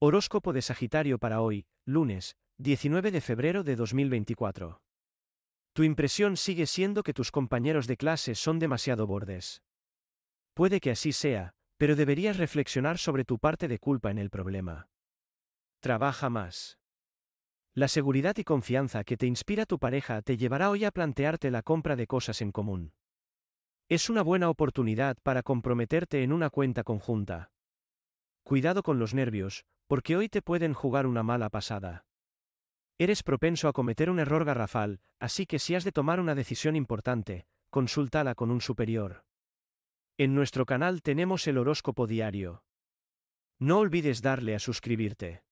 Horóscopo de Sagitario para hoy, lunes, 19 de febrero de 2024. Tu impresión sigue siendo que tus compañeros de clase son demasiado bordes. Puede que así sea, pero deberías reflexionar sobre tu parte de culpa en el problema. Trabaja más. La seguridad y confianza que te inspira tu pareja te llevará hoy a plantearte la compra de cosas en común. Es una buena oportunidad para comprometerte en una cuenta conjunta. Cuidado con los nervios, porque hoy te pueden jugar una mala pasada. Eres propenso a cometer un error garrafal, así que si has de tomar una decisión importante, consúltala con un superior. En nuestro canal tenemos el horóscopo diario. No olvides darle a suscribirte.